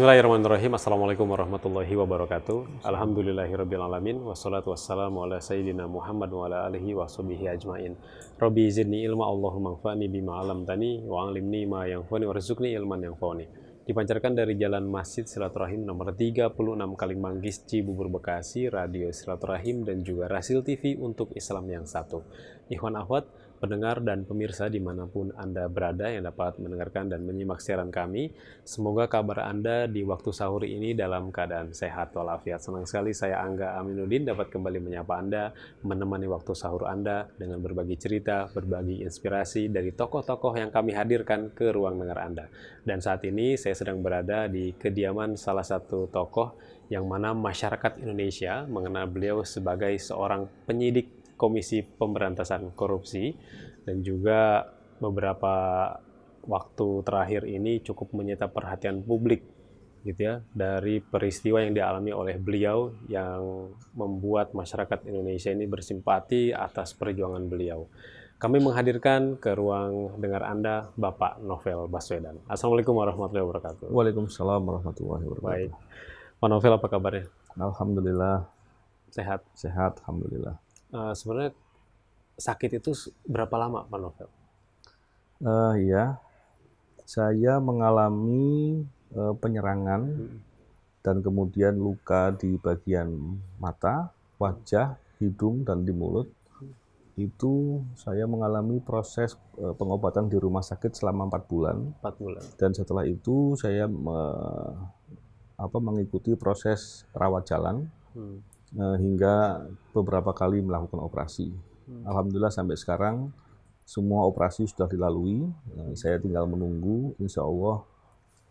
Bismillahirrahmanirrahim. Assalamualaikum warahmatullahi wabarakatuh. Alhamdulillahirrabbilalamin. Wassalatu wassalamu ala sayyidina Muhammad wa ala alihi wa subihi ajmain. Rabbi izinni ilma Allahumma fani bima tani wa alimni ma yang fani rizukni ilman yang fani. Dipancarkan dari Jalan Masjid Silaturahim nomor 36 Kalimanggis, Cibubur, Bekasi, Radio Silaturahim dan juga Rasil TV untuk Islam yang satu. Ikhwan Ahwat, pendengar dan pemirsa dimanapun Anda berada yang dapat mendengarkan dan menyimak siaran kami. Semoga kabar Anda di waktu sahur ini dalam keadaan sehat walafiat. Senang sekali saya Angga Aminuddin dapat kembali menyapa Anda, menemani waktu sahur Anda dengan berbagi cerita, berbagi inspirasi dari tokoh-tokoh yang kami hadirkan ke ruang dengar Anda. Dan saat ini saya sedang berada di kediaman salah satu tokoh yang mana masyarakat Indonesia mengenal beliau sebagai seorang penyidik Komisi Pemberantasan Korupsi dan juga beberapa waktu terakhir ini cukup menyita perhatian publik gitu ya dari peristiwa yang dialami oleh beliau yang membuat masyarakat Indonesia ini bersimpati atas perjuangan beliau. Kami menghadirkan ke ruang dengar Anda Bapak Novel Baswedan. Assalamualaikum warahmatullahi wabarakatuh. Waalaikumsalam warahmatullahi wabarakatuh. Baik. Pak Novel apa kabarnya? Alhamdulillah. Sehat? Sehat, Alhamdulillah. Eh, sebenarnya sakit itu berapa lama Pak Novel? Uh, ya, saya mengalami uh, penyerangan hmm. dan kemudian luka di bagian mata, wajah, hidung, dan di mulut. Hmm. Itu saya mengalami proses pengobatan di rumah sakit selama empat bulan. Empat bulan. Dan setelah itu saya me, apa, mengikuti proses rawat jalan. Hmm Eh, hingga beberapa kali melakukan operasi. Hmm. Alhamdulillah sampai sekarang semua operasi sudah dilalui. Eh, saya tinggal menunggu, insya Allah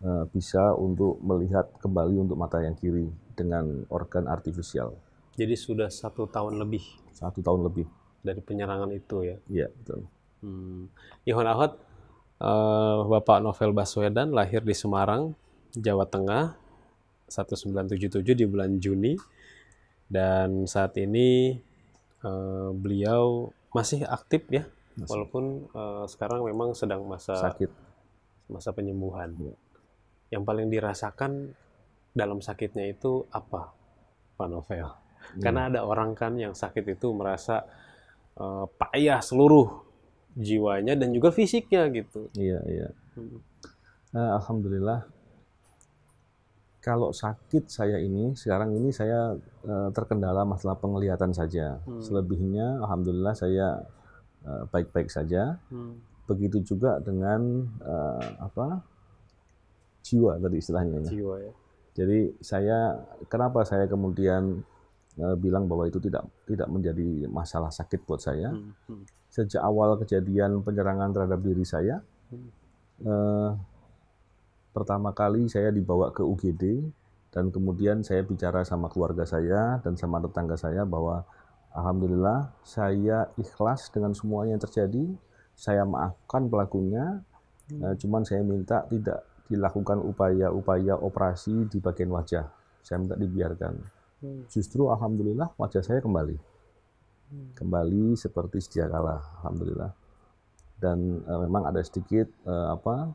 eh, bisa untuk melihat kembali untuk mata yang kiri dengan organ artifisial. Jadi sudah satu tahun lebih. Satu tahun lebih dari penyerangan itu ya. Iya betul. Hmm. Ahmad, Bapak Novel Baswedan lahir di Semarang, Jawa Tengah, 1977 di bulan Juni dan saat ini uh, beliau masih aktif ya masih. walaupun uh, sekarang memang sedang masa sakit masa penyembuhan ya. yang paling dirasakan dalam sakitnya itu apa Pak Novel ya. karena ada orang kan yang sakit itu merasa uh, payah seluruh jiwanya dan juga fisiknya gitu iya iya hmm. alhamdulillah kalau sakit saya ini sekarang ini saya eh, terkendala masalah penglihatan saja. Hmm. Selebihnya alhamdulillah saya eh, baik-baik saja. Hmm. Begitu juga dengan uh, apa? jiwa tadi istilahnya ya. Jiwa ya. Jadi saya kenapa saya kemudian uh, bilang bahwa itu tidak tidak menjadi masalah sakit buat saya. Hmm. Hmm. Sejak awal kejadian penyerangan terhadap diri saya hmm. uh, pertama kali saya dibawa ke UGD dan kemudian saya bicara sama keluarga saya dan sama tetangga saya bahwa alhamdulillah saya ikhlas dengan semuanya yang terjadi, saya maafkan pelakunya, hmm. Eh, cuman saya minta tidak dilakukan upaya-upaya operasi di bagian wajah. Saya minta dibiarkan. Hmm. Justru alhamdulillah wajah saya kembali. Hmm. Kembali seperti sejak kala, alhamdulillah. Dan uh, memang ada sedikit uh, apa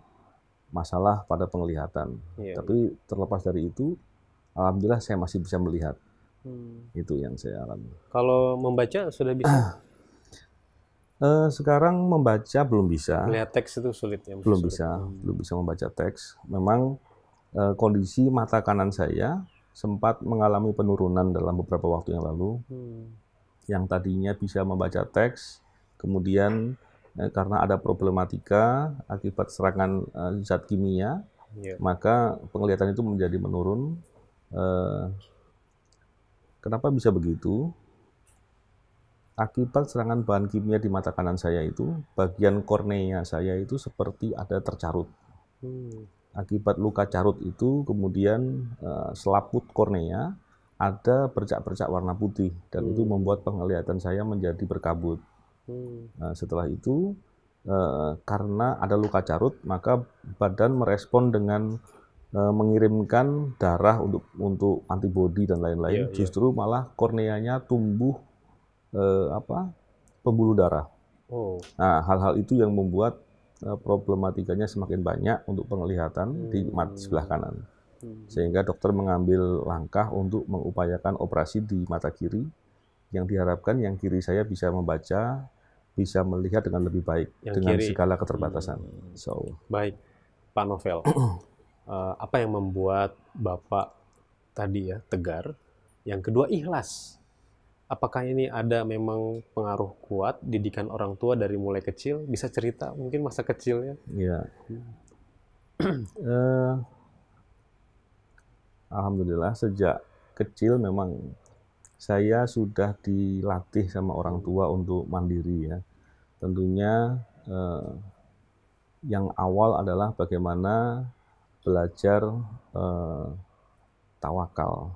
masalah pada penglihatan. Iya, Tapi iya. terlepas dari itu, alhamdulillah saya masih bisa melihat. Hmm. Itu yang saya alami. Kalau membaca sudah bisa? Uh, sekarang membaca belum bisa. Melihat teks itu sulit ya. Belum sulit. bisa, hmm. belum bisa membaca teks. Memang uh, kondisi mata kanan saya sempat mengalami penurunan dalam beberapa waktu yang lalu. Hmm. Yang tadinya bisa membaca teks, kemudian ya, karena ada problematika akibat serangan uh, zat kimia, yeah. maka penglihatan itu menjadi menurun. Uh, kenapa bisa begitu? Akibat serangan bahan kimia di mata kanan saya itu, bagian kornea saya itu seperti ada tercarut. Hmm. Akibat luka carut itu, kemudian uh, selaput kornea ada bercak-bercak warna putih dan hmm. itu membuat penglihatan saya menjadi berkabut. Hmm. Nah, setelah itu uh, karena ada luka carut maka badan merespon dengan uh, mengirimkan darah untuk untuk antibodi dan lain-lain. Yeah, iya. Justru yeah. malah korneanya tumbuh uh, apa pembuluh darah. Oh. Nah, hal-hal itu yang membuat problematikanya semakin banyak untuk penglihatan hmm. di mata sebelah kanan. Hmm. Sehingga dokter mengambil langkah untuk mengupayakan operasi di mata kiri yang diharapkan yang kiri saya bisa membaca bisa melihat dengan lebih baik yang dengan kiri. segala hmm. keterbatasan. Hmm. So. Baik, Pak Novel, eh, apa yang membuat Bapak tadi ya tegar? Yang kedua ikhlas. Apakah ini ada memang pengaruh kuat didikan orang tua dari mulai kecil? Bisa cerita mungkin masa kecilnya? Iya. uh, Alhamdulillah sejak kecil memang saya sudah dilatih sama orang tua untuk mandiri ya. Tentunya eh, yang awal adalah bagaimana belajar eh, tawakal.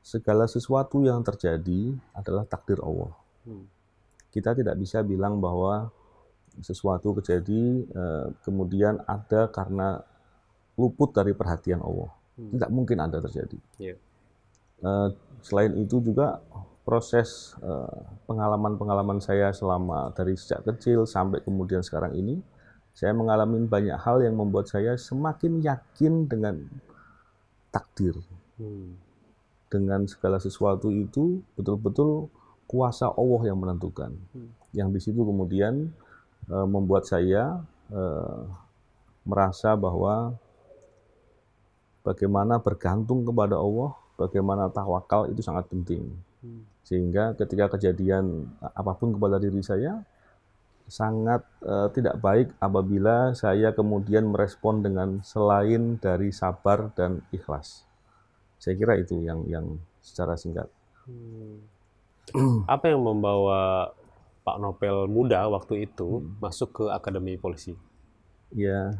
Segala sesuatu yang terjadi adalah takdir Allah. Hmm. Kita tidak bisa bilang bahwa sesuatu terjadi eh, kemudian ada karena luput dari perhatian Allah. Hmm. Tidak mungkin ada terjadi. Yeah. Eh, selain itu juga proses eh, pengalaman-pengalaman saya selama dari sejak kecil sampai kemudian sekarang ini, saya mengalami banyak hal yang membuat saya semakin yakin dengan takdir. Hmm. Dengan segala sesuatu itu betul-betul kuasa Allah yang menentukan. Hmm. Yang di situ kemudian eh, membuat saya merasa bahwa bagaimana bergantung kepada Allah bagaimana tawakal itu sangat penting. Hmm. Sehingga ketika kejadian apapun kepada diri saya sangat uh, tidak baik apabila saya kemudian merespon dengan selain dari sabar dan ikhlas. Saya kira itu yang yang secara singkat. Hmm. Apa yang membawa Pak Nopel muda waktu itu hmm. masuk ke Akademi Polisi? Ya,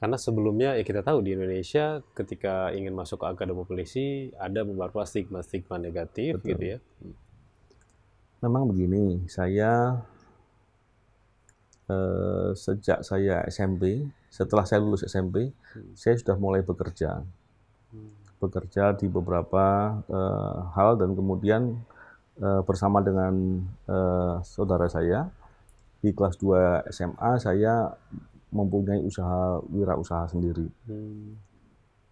karena sebelumnya ya kita tahu di Indonesia ketika ingin masuk ke akademi polisi ada beberapa stigma-stigma negatif Betul. gitu ya. Memang begini, saya eh, sejak saya SMP, setelah saya lulus SMP, hmm. saya sudah mulai bekerja. Bekerja di beberapa eh, hal dan kemudian eh, bersama dengan eh, saudara saya di kelas 2 SMA saya mempunyai usaha wirausaha sendiri. Hmm.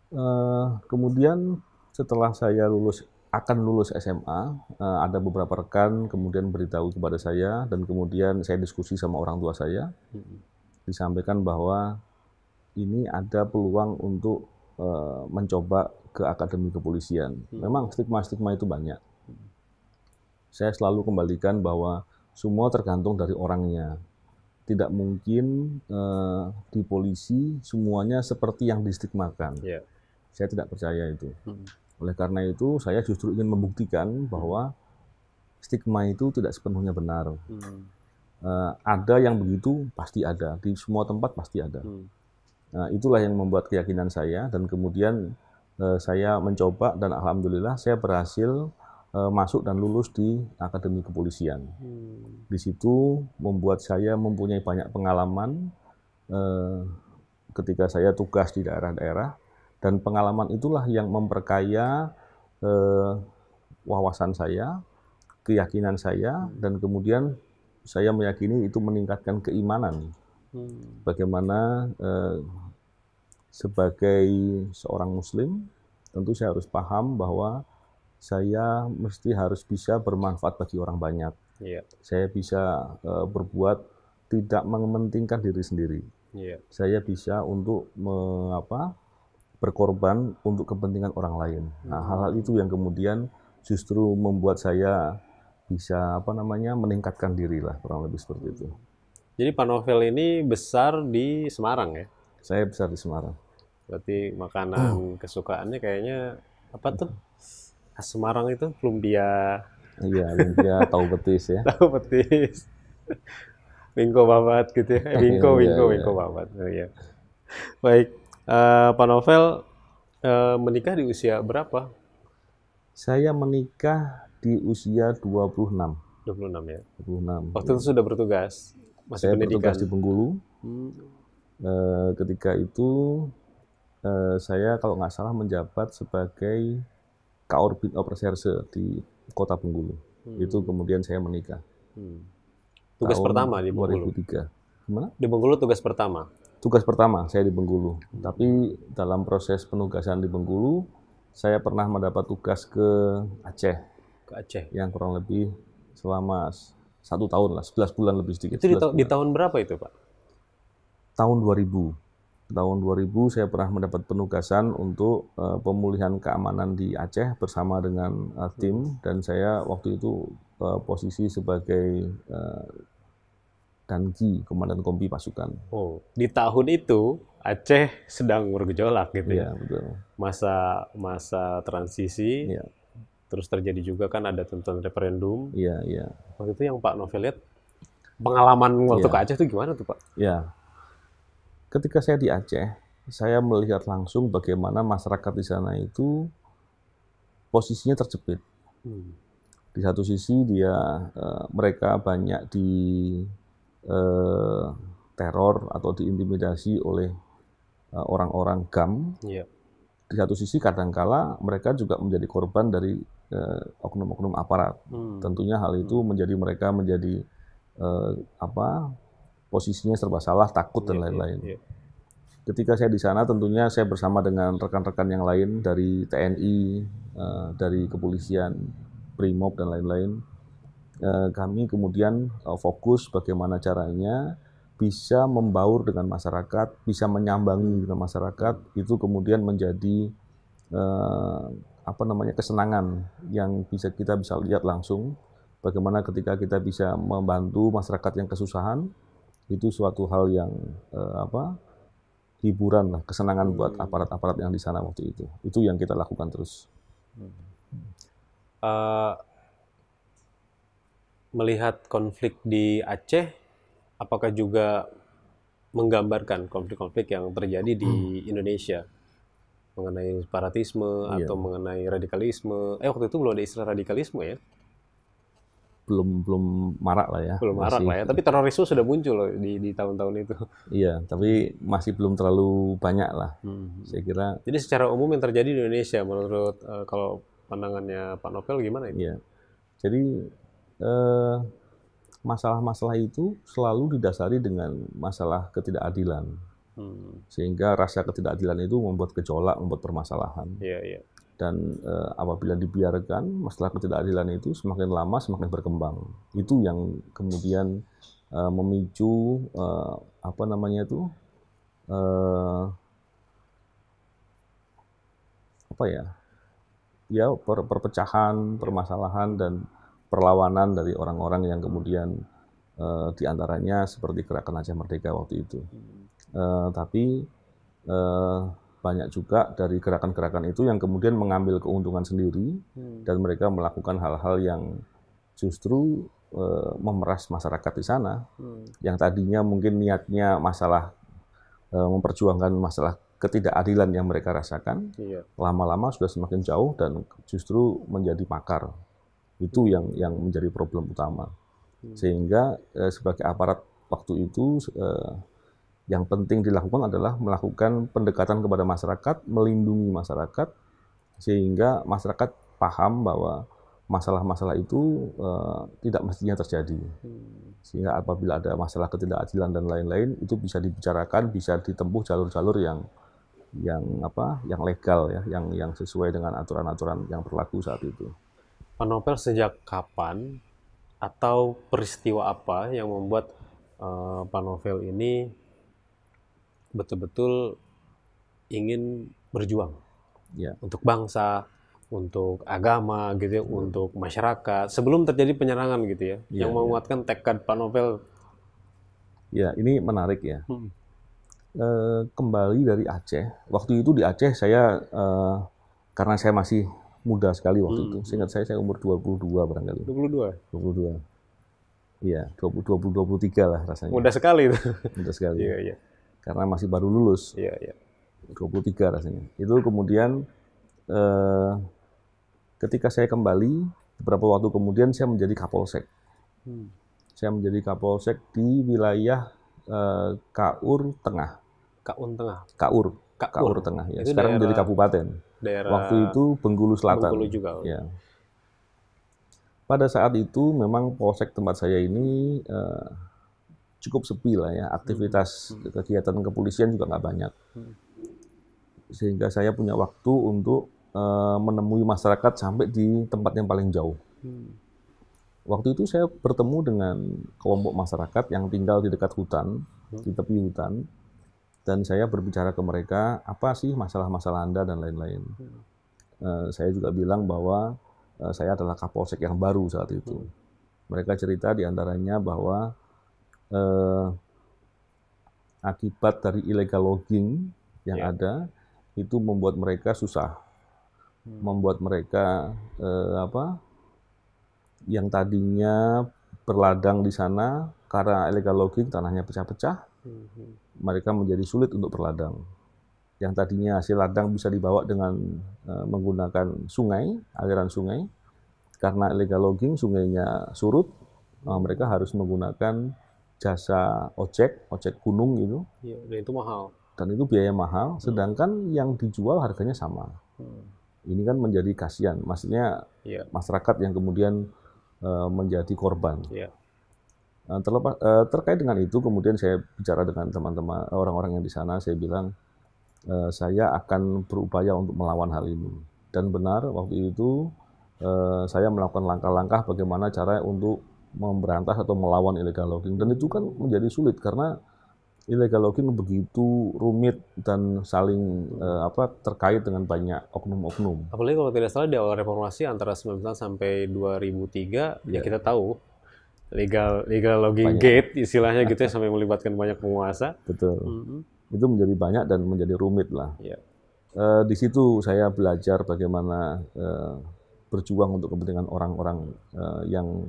Uh, kemudian setelah saya lulus akan lulus SMA, uh, eh, ada beberapa rekan kemudian beritahu kepada saya dan kemudian saya diskusi sama orang tua saya, hmm. disampaikan bahwa ini ada peluang untuk uh, mencoba ke akademi kepolisian. Hmm. Memang stigma-stigma itu banyak. Hmm. Saya selalu kembalikan bahwa semua tergantung dari orangnya tidak mungkin uh, di polisi semuanya seperti yang distigmakan. Yeah. Saya tidak percaya itu. Hmm. Oleh karena itu, saya justru ingin membuktikan bahwa stigma itu tidak sepenuhnya benar. Hmm. Uh, ada yang begitu, pasti ada. Di semua tempat pasti ada. Hmm. Nah, itulah yang membuat keyakinan saya dan kemudian uh, saya mencoba dan alhamdulillah saya berhasil Eh, masuk dan lulus di Akademi Kepolisian. Hmm. Di situ membuat saya mempunyai banyak pengalaman eh, ketika saya tugas di daerah-daerah dan pengalaman itulah yang memperkaya eh, wawasan saya, keyakinan saya hmm. dan kemudian saya meyakini itu meningkatkan keimanan. Hmm. Bagaimana sebagai seorang muslim tentu saya harus paham bahwa saya mesti harus bisa bermanfaat bagi orang banyak. Yeah. Saya bisa uh, berbuat tidak mementingkan diri sendiri. Yeah. Saya bisa untuk me, apa, berkorban untuk kepentingan orang lain. Nah, hmm. hal-hal itu yang kemudian justru membuat saya bisa apa namanya meningkatkan diri lah kurang lebih seperti itu. Jadi Pak Novel ini besar di Semarang ya? Saya besar di Semarang. Berarti makanan kesukaannya kayaknya apa tuh? khas Semarang itu lumpia. Iya, lumpia tahu betis ya. tahu betis. bingko babat gitu ya. bingko bingko iya, bingko iya. babat. Oh, iya. Baik, uh, Pak Novel uh, menikah di usia berapa? Saya menikah di usia 26. 26 ya. 26. Waktu itu sudah bertugas. Masih saya pendidikan. bertugas di Bengkulu. Hmm. Uh, ketika itu saya kalau nggak salah menjabat sebagai Kaorbit Operserse di Kota Bengkulu. Hmm. Itu kemudian saya menikah. Hmm. Tugas pertama di Bengkulu. 2003. Gimana? Di Bengkulu tugas pertama. Tugas pertama saya di Bengkulu. Hmm. Tapi dalam proses penugasan di Bengkulu, saya pernah mendapat tugas ke Aceh. Ke Aceh. Yang kurang lebih selama satu tahun lah, 11 bulan lebih sedikit. Itu di, ta bulan. di tahun berapa itu, Pak? Tahun 2000 tahun 2000 saya pernah mendapat penugasan untuk uh, pemulihan keamanan di Aceh bersama dengan uh, tim hmm. dan saya waktu itu uh, posisi sebagai uh, Danki, Komandan Kompi Pasukan. Oh, di tahun itu Aceh sedang bergejolak gitu ya. Iya, betul. Masa masa transisi. Ya. Terus terjadi juga kan ada tentang referendum. Iya, iya. Waktu itu yang Pak Novel lihat pengalaman waktu ya. ke Aceh itu gimana tuh Pak? Iya. Ketika saya di Aceh, saya melihat langsung bagaimana masyarakat di sana itu posisinya terjepit. Hmm. Di satu sisi dia e, mereka banyak di e, teror atau diintimidasi oleh orang eh, orang-orang GAM. Yeah. Di satu sisi kadangkala mereka juga menjadi korban dari oknum-oknum aparat. Hmm. Tentunya hal itu hmm. menjadi mereka menjadi e, apa posisinya serba salah, takut dan iya, iya, lain-lain. Yeah, yeah, Ketika saya di sana, tentunya saya bersama dengan rekan-rekan yang lain dari TNI, eh, dari kepolisian, Primob dan lain-lain. Eh, kami kemudian eh, fokus bagaimana caranya bisa membaur dengan masyarakat, bisa menyambangi dengan masyarakat, itu kemudian menjadi apa namanya kesenangan yang bisa kita bisa lihat langsung bagaimana ketika kita bisa membantu masyarakat yang kesusahan, itu suatu hal yang eh, apa hiburan lah kesenangan hmm. buat aparat-aparat yang di sana waktu itu itu yang kita lakukan terus hmm. uh, melihat konflik di Aceh apakah juga menggambarkan konflik-konflik yang terjadi di hmm. Indonesia mengenai separatisme iya. atau mengenai radikalisme eh waktu itu belum ada istilah radikalisme ya belum belum marak lah ya. Belum marak masih, lah ya. Tapi terorisme sudah muncul loh di di tahun-tahun itu. Iya, tapi masih belum terlalu banyak lah. Hmm. Saya kira. Jadi secara umum yang terjadi di Indonesia menurut uh, kalau pandangannya Pak Novel gimana ini? Iya. Jadi masalah eh, masalah-masalah itu selalu didasari dengan masalah ketidakadilan. Hmm. Sehingga rasa ketidakadilan itu membuat gejolak, membuat permasalahan. Iya, iya dan e, apabila dibiarkan masalah ketidakadilan itu semakin lama semakin berkembang itu yang kemudian e, memicu e, apa namanya itu e, apa ya ya per, perpecahan permasalahan dan perlawanan dari orang-orang yang kemudian e, diantaranya seperti gerakan Aceh Merdeka waktu itu e, tapi e, banyak juga dari gerakan-gerakan itu yang kemudian mengambil keuntungan sendiri hmm. dan mereka melakukan hal-hal yang justru e, memeras masyarakat di sana hmm. yang tadinya mungkin niatnya masalah e, memperjuangkan masalah ketidakadilan yang mereka rasakan lama iya. lama-lama sudah semakin jauh dan justru menjadi makar itu hmm. yang yang menjadi problem utama hmm. sehingga e, sebagai aparat waktu itu e, yang penting dilakukan adalah melakukan pendekatan kepada masyarakat, melindungi masyarakat, sehingga masyarakat paham bahwa masalah-masalah itu uh, tidak mestinya terjadi. Hmm. Sehingga apabila ada masalah ketidakadilan dan lain-lain itu bisa dibicarakan, bisa ditempuh jalur-jalur yang yang apa? yang legal ya, yang yang sesuai dengan aturan-aturan yang berlaku saat itu. Pak Nopel sejak kapan atau peristiwa apa yang membuat uh, Pak Novel ini betul-betul ingin berjuang ya. untuk bangsa, untuk agama gitu ya, hmm. untuk masyarakat sebelum terjadi penyerangan gitu ya, ya yang ya. menguatkan ya. tekad Pak Novel. Ya, ini menarik ya. Hmm. E, kembali dari Aceh, waktu itu di Aceh saya e, karena saya masih muda sekali waktu hmm. itu. Hmm. Seingat saya saya umur 22 barangkali. 22. 22. Iya, 20 20 23 lah rasanya. Muda sekali itu. Mudah sekali. Iya, iya karena masih baru lulus. Iya, iya. 23 rasanya. Itu kemudian eh, ketika saya kembali beberapa waktu kemudian saya menjadi Kapolsek. Hmm. Saya menjadi Kapolsek di wilayah eh, Kaur Tengah. Kaur Tengah. Kaur. Kaur, Kaur Tengah ya. Sekarang daerah, menjadi kabupaten. Daerah Waktu itu Bengkulu Selatan. Bengkulu juga. Ya. Pada saat itu memang Polsek tempat saya ini eh, cukup sepi lah ya aktivitas hmm. kegiatan kepolisian juga nggak banyak hmm. sehingga saya punya waktu untuk uh, menemui masyarakat sampai di tempat yang paling jauh hmm. waktu itu saya bertemu dengan kelompok masyarakat yang tinggal di dekat hutan di tepi hutan dan saya berbicara ke mereka apa sih masalah-masalah anda dan lain-lain uh, saya juga bilang bahwa uh, saya adalah kapolsek yang baru saat itu mereka cerita diantaranya bahwa eh, akibat dari illegal logging yang yeah. ada itu membuat mereka susah, hmm. membuat mereka eh, apa yang tadinya berladang di sana karena illegal logging tanahnya pecah-pecah, hmm. mereka menjadi sulit untuk berladang. Yang tadinya hasil ladang bisa dibawa dengan eh, menggunakan sungai, aliran sungai, karena illegal logging sungainya surut, eh, mereka harus menggunakan jasa ojek, ojek gunung gitu. Iya, dan itu mahal. Dan itu biaya mahal, hmm. sedangkan yang dijual harganya sama. Hmm. Ini kan menjadi kasihan, maksudnya ya. masyarakat yang kemudian uh, menjadi korban. Ya. Nah, terlepas, uh, terkait dengan itu, kemudian saya bicara dengan teman-teman orang-orang yang di sana, saya bilang uh, saya akan berupaya untuk melawan hal ini. Dan benar waktu itu uh, saya melakukan langkah-langkah bagaimana cara untuk memberantas atau melawan illegal logging dan itu kan menjadi sulit karena illegal logging begitu rumit dan saling uh, apa terkait dengan banyak oknum-oknum. Apalagi kalau tidak salah di awal reformasi antara 19 sampai 2003 yeah. ya iya. kita tahu legal legal logging banyak. gate istilahnya gitu ya sampai melibatkan banyak penguasa. Betul. Mm -hmm. Itu menjadi banyak dan menjadi rumit lah. Yeah. Iya. Uh, di situ saya belajar bagaimana uh, berjuang untuk kepentingan orang-orang eh, yang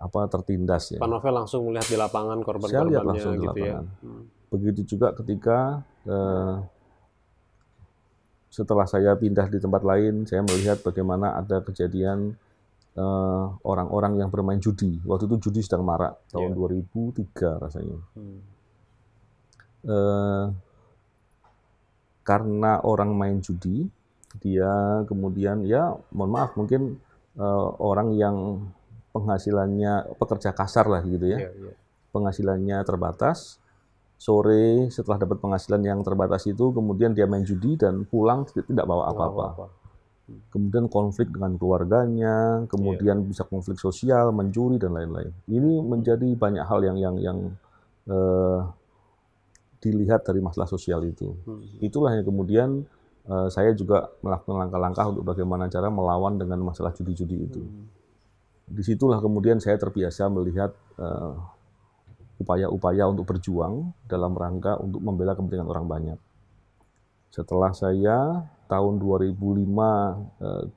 apa tertindas ya. Pak Novel langsung melihat di lapangan korban-korbannya. Saya langsung gitu di ya. lapangan. Ya. Begitu juga ketika eh, setelah saya pindah di tempat lain, saya melihat bagaimana ada kejadian orang eh, orang-orang yang bermain judi. Waktu itu judi sedang marak tahun yeah. 2003 rasanya. Hmm. Eh, karena orang main judi, dia kemudian ya mohon maaf mungkin eh, orang yang penghasilannya pekerja kasar lah gitu ya. Yeah, yeah. Penghasilannya terbatas. Sore setelah dapat penghasilan yang terbatas itu kemudian dia main judi dan pulang tidak bawa apa-apa. Hmm. Kemudian konflik dengan keluarganya, kemudian yeah. bisa konflik sosial, mencuri dan lain-lain. Ini menjadi banyak hal yang yang yang eh, dilihat dari masalah sosial itu. Hmm. Itulah yang kemudian eh, saya juga melakukan langkah-langkah untuk bagaimana cara melawan dengan masalah judi-judi itu. Hmm disitulah kemudian saya terbiasa melihat eh, upaya-upaya untuk berjuang dalam rangka untuk membela kepentingan orang banyak. Setelah saya tahun 2005 2006 eh,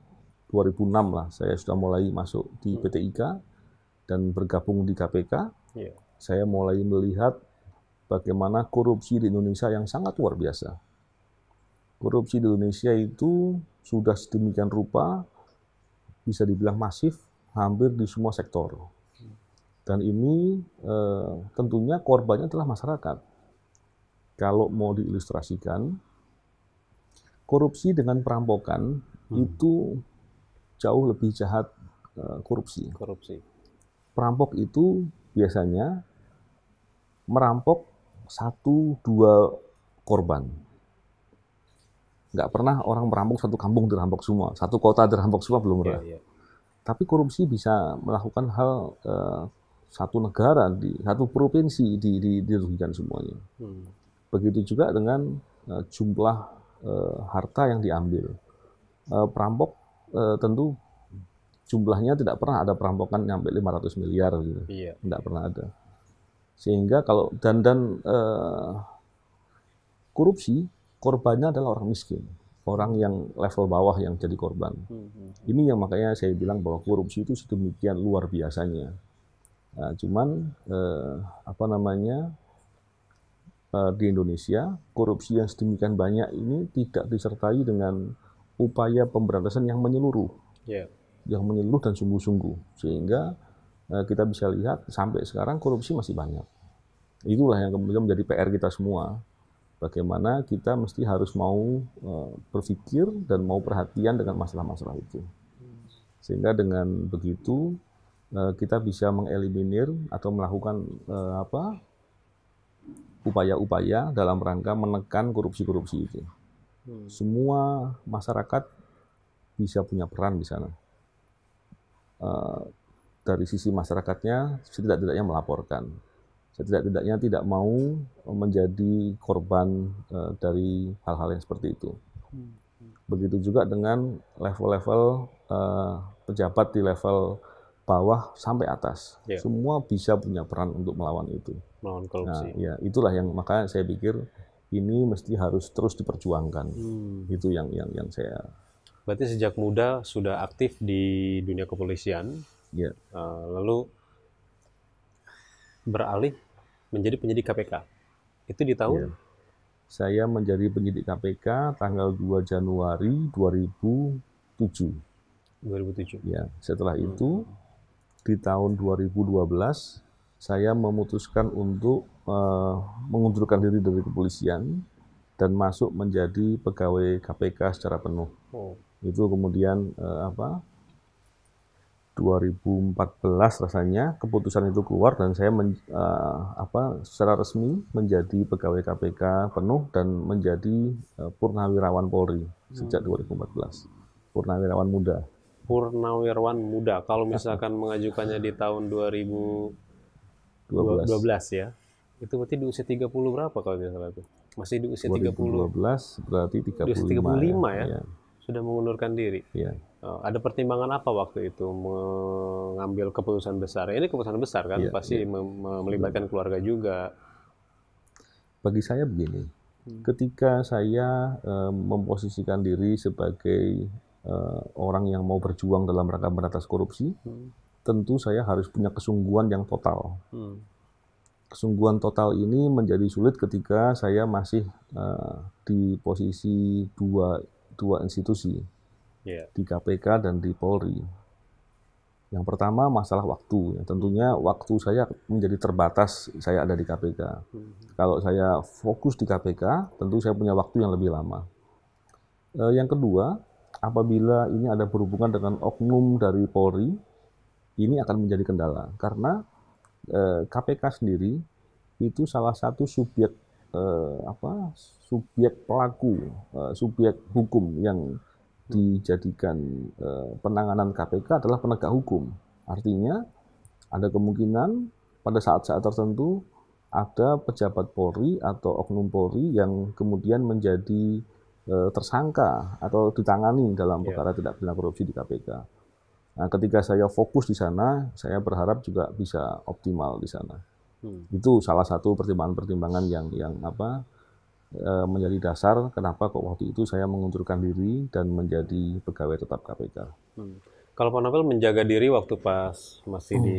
lah saya sudah mulai masuk di PT IKA dan bergabung di KPK. Yeah. Saya mulai melihat bagaimana korupsi di Indonesia yang sangat luar biasa. Korupsi di Indonesia itu sudah sedemikian rupa bisa dibilang masif hampir di semua sektor. Dan ini eh, tentunya korbannya adalah masyarakat. Kalau mau diilustrasikan, korupsi dengan perampokan hmm. itu jauh lebih jahat eh, korupsi. Korupsi. Perampok itu biasanya merampok satu dua korban. Nggak pernah orang merampok satu kampung dirampok semua, satu kota dirampok semua belum pernah. Yeah, yeah tapi korupsi bisa melakukan hal uh, satu negara di satu provinsi di, di, dirugikan semuanya. Hmm. Begitu juga dengan uh, jumlah uh, harta yang diambil. Uh, perampok uh, tentu jumlahnya tidak pernah ada perampokan sampai 500 miliar gitu. Iya. Tidak pernah ada. Sehingga kalau dan dan uh, korupsi korbannya adalah orang miskin orang yang level bawah yang jadi korban. Hmm, hmm, hmm. Ini yang makanya saya bilang bahwa korupsi itu sedemikian luar biasanya. Nah, cuman eh, apa namanya eh, di Indonesia korupsi yang sedemikian banyak ini tidak disertai dengan upaya pemberantasan yang menyeluruh, yeah. yang menyeluruh dan sungguh-sungguh sehingga eh, kita bisa lihat sampai sekarang korupsi masih banyak. Itulah yang kemudian menjadi PR kita semua bagaimana kita mesti harus mau eh, berpikir dan mau perhatian dengan masalah-masalah itu. Sehingga dengan begitu eh, kita bisa mengeliminir atau melakukan eh, apa upaya-upaya dalam rangka menekan korupsi-korupsi itu. Hmm. Semua masyarakat bisa punya peran di sana. dari sisi masyarakatnya, setidak-tidaknya melaporkan setidak-tidaknya tidak mau menjadi korban e, dari hal-hal yang seperti itu. Begitu juga dengan level-level e, pejabat di level bawah sampai atas, ya. semua bisa punya peran untuk melawan itu. Melawan korupsi. Nah, ya itulah yang makanya saya pikir ini mesti harus terus diperjuangkan. Hmm. Itu yang yang yang saya. Berarti sejak muda sudah aktif di dunia kepolisian. Ya. E, lalu beralih menjadi penyidik KPK. Itu di tahun? Ya. Saya menjadi penyidik KPK tanggal 2 Januari 2007. 2007. Ya, setelah hmm. itu di tahun 2012 saya memutuskan untuk uh, mengundurkan diri dari kepolisian dan masuk menjadi pegawai KPK secara penuh. Oh. Itu kemudian uh, apa? 2014 rasanya keputusan itu keluar dan saya men, uh, apa secara resmi menjadi pegawai KPK penuh dan menjadi uh, purnawirawan Polri hmm. sejak 2014. Purnawirawan muda. Purnawirawan muda. Kalau misalkan mengajukannya di tahun 2012 12. ya. Itu berarti di usia 30 berapa kalau tidak salah itu? Masih di usia 2012, 30. 2012 berarti 35. usia 35 ya. ya. ya sudah mengundurkan diri. Ya. ada pertimbangan apa waktu itu mengambil keputusan besar? Ini keputusan besar kan, ya, pasti ya. melibatkan keluarga juga. Bagi saya begini, hmm. ketika saya uh, memposisikan diri sebagai uh, orang yang mau berjuang dalam rangka meratas korupsi, hmm. tentu saya harus punya kesungguhan yang total. Hmm. Kesungguhan total ini menjadi sulit ketika saya masih uh, di posisi dua dua institusi yeah. di KPK dan di Polri. Yang pertama masalah waktu. Ya. Tentunya waktu saya menjadi terbatas. Saya ada di KPK. Hmm. Kalau saya fokus di KPK, tentu saya punya waktu yang lebih lama. Eh, yang kedua, apabila ini ada berhubungan dengan oknum dari Polri, ini akan menjadi kendala karena KPK eh, sendiri itu salah satu subjek eh, apa subjek pelaku, eh, subjek hukum yang dijadikan eh, penanganan KPK adalah penegak hukum. Artinya ada kemungkinan pada saat-saat tertentu ada pejabat Polri atau oknum Polri yang kemudian menjadi e, tersangka atau ditangani dalam iya. perkara yeah. tidak pidana korupsi di KPK. Nah, ketika saya fokus di sana, saya berharap juga bisa optimal di sana. Hmm. Itu salah satu pertimbangan-pertimbangan yang yang apa e, menjadi dasar kenapa kok waktu itu saya mengundurkan diri dan menjadi pegawai tetap KPK. Hmm. Kalau Pak Novel menjaga diri waktu pas masih hmm. di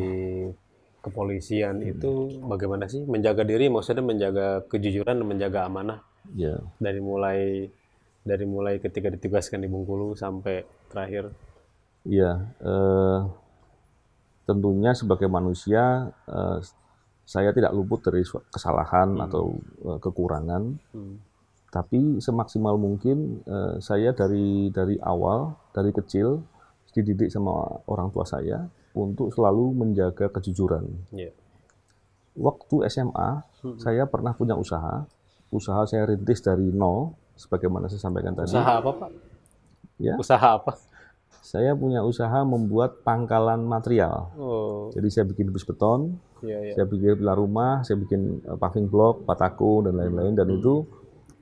kepolisian hmm. itu bagaimana sih menjaga diri maksudnya menjaga kejujuran dan menjaga amanah yeah. dari mulai dari mulai ketika ditugaskan di Bungkulu sampai terakhir Iya, uh, tentunya sebagai manusia e, saya tidak luput dari kesalahan hmm. atau eh, kekurangan hmm. tapi semaksimal mungkin eh, saya dari dari awal dari kecil dididik sama orang tua saya untuk selalu menjaga kejujuran yeah. waktu SMA hmm. saya pernah punya usaha usaha saya rintis dari nol sebagaimana saya sampaikan tadi usaha apa pak ya usaha apa saya punya usaha membuat pangkalan material. Oh. Jadi saya bikin bus beton, yeah, yeah. saya bikin pilar rumah, saya bikin eh, paving block, patako dan lain-lain dan hmm. itu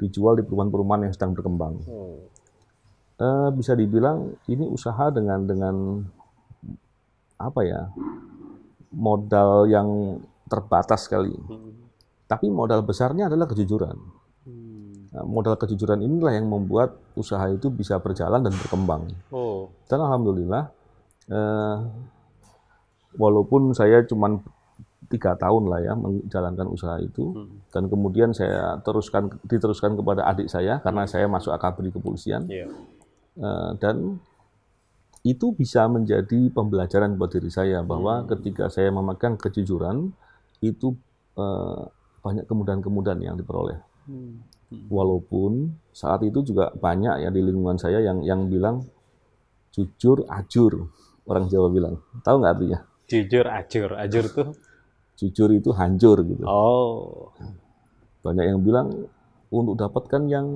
dijual di perumahan-perumahan yang sedang berkembang. Hmm. Uh, bisa dibilang ini usaha dengan dengan apa ya modal yang terbatas sekali. Hmm. Tapi modal besarnya adalah kejujuran. Nah, modal kejujuran inilah yang membuat usaha itu bisa berjalan dan berkembang. Oh. Dan alhamdulillah, eh, walaupun saya cuma tiga tahun lah ya menjalankan usaha itu hmm. dan kemudian saya teruskan diteruskan kepada adik saya karena hmm. saya masuk akabri kepolisian yeah. eh, dan itu bisa menjadi pembelajaran buat diri saya bahwa hmm. ketika saya memegang kejujuran itu eh, banyak kemudahan-kemudahan yang diperoleh hmm. Walaupun saat itu juga banyak ya di lingkungan saya yang yang bilang jujur ajur orang Jawa bilang. Tahu nggak artinya? Jujur ajur, ajur tuh jujur itu hancur gitu. Oh. Banyak yang bilang untuk dapatkan yang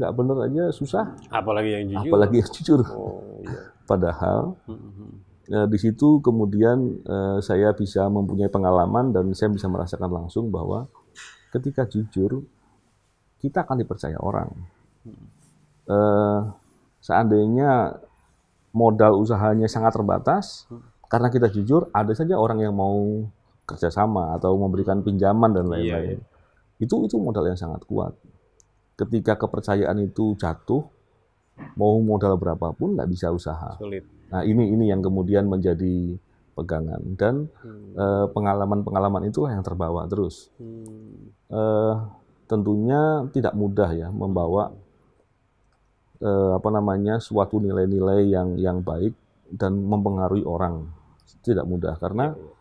nggak benar aja susah. Apalagi yang jujur. Apalagi yang jujur. Oh, iya. Padahal Nah, di situ kemudian eh, saya bisa mempunyai pengalaman dan saya bisa merasakan langsung bahwa ketika jujur kita akan dipercaya orang. Uh, seandainya modal usahanya sangat terbatas, karena kita jujur, ada saja orang yang mau kerjasama atau memberikan pinjaman dan iya, lain-lain. Yeah. Itu itu modal yang sangat kuat. Ketika kepercayaan itu jatuh, mau modal berapapun nggak bisa usaha. Sulit. Nah ini ini yang kemudian menjadi pegangan dan hmm. Eh, pengalaman-pengalaman hmm. uh, itulah yang terbawa terus. Hmm. Uh, tentunya tidak mudah ya membawa eh, apa namanya suatu nilai-nilai yang yang baik dan mempengaruhi orang tidak mudah karena iya, iya.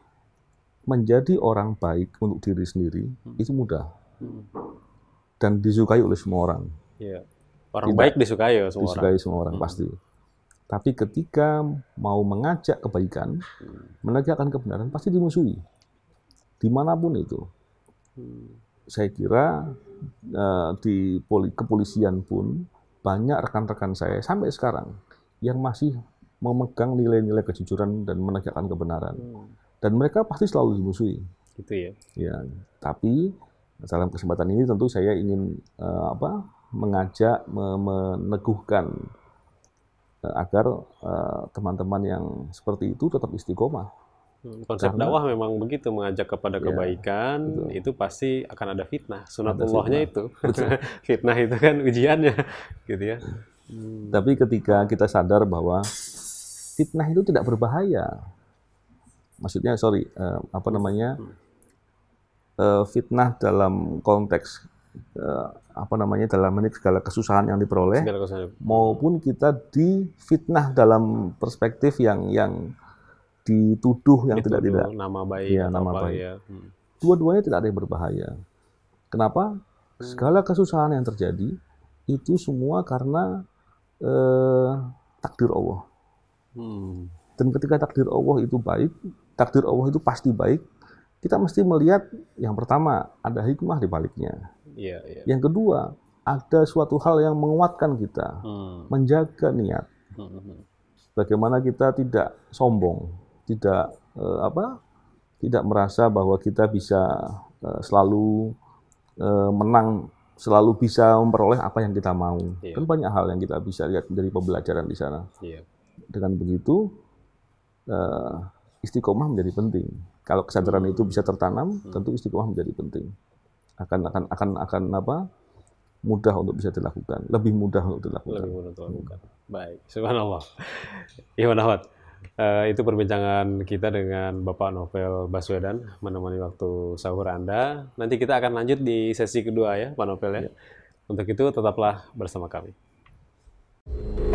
menjadi orang baik untuk diri sendiri hmm. itu mudah hmm. dan disukai oleh semua orang. ya Orang tidak baik disukai oleh semua disukai orang. semua orang hmm. pasti. Tapi ketika mau mengajak kebaikan, hmm. menegakkan kebenaran pasti dimusuhi dimanapun itu. Hmm saya kira eh, di poli, kepolisian pun banyak rekan-rekan saya sampai sekarang yang masih memegang nilai-nilai kejujuran dan menegakkan kebenaran. Hmm. Dan mereka pasti selalu dimusuhi. Gitu ya. Ya, tapi dalam kesempatan ini tentu saya ingin uh, apa? mengajak me meneguhkan uh, agar teman-teman uh, teman -teman yang seperti itu tetap istiqomah Hmm, konsep Karena, dakwah memang begitu mengajak kepada iya, kebaikan ya, betul. itu pasti akan ada fitnah. Sunatullahnya itu fitnah itu kan ujiannya, gitu ya. Hmm. Tapi ketika kita sadar bahwa fitnah itu tidak berbahaya, maksudnya sorry eh, apa namanya hmm. eh, fitnah dalam konteks eh, apa namanya dalam menit segala kesusahan yang diperoleh, kesusahan. maupun kita di fitnah dalam perspektif yang yang dituduh yang tidak-tidak. Nama baik. Ya, nama apa, baik. Ya. Hmm. Dua-duanya tidak ada yang berbahaya. Kenapa? Hmm. Segala kesusahan yang terjadi itu semua karena eh, takdir Allah. Hmm. Dan ketika takdir Allah itu baik, takdir Allah itu pasti baik, kita mesti melihat yang pertama ada hikmah di baliknya. ya, ya. Yang kedua ada suatu hal yang menguatkan kita, hmm. menjaga niat. Hmm. hmm, hmm. Bagaimana kita tidak sombong, tidak uh, apa tidak merasa bahwa kita bisa uh, selalu uh, menang selalu bisa memperoleh apa yang kita mau iya. kan banyak hal yang kita bisa lihat dari pembelajaran di sana iya. dengan begitu uh, istiqomah menjadi penting kalau kesadaran itu bisa tertanam hmm. tentu istiqomah menjadi penting akan akan akan akan apa mudah untuk bisa dilakukan, lebih mudah untuk dilakukan. Lebih mudah untuk dilakukan. Hmm. Baik, subhanallah. Iwan Uh, itu perbincangan kita dengan Bapak Novel Baswedan menemani waktu sahur Anda. Nanti kita akan lanjut di sesi kedua ya, Pak Novel ya. ya. Untuk itu tetaplah bersama kami. Thank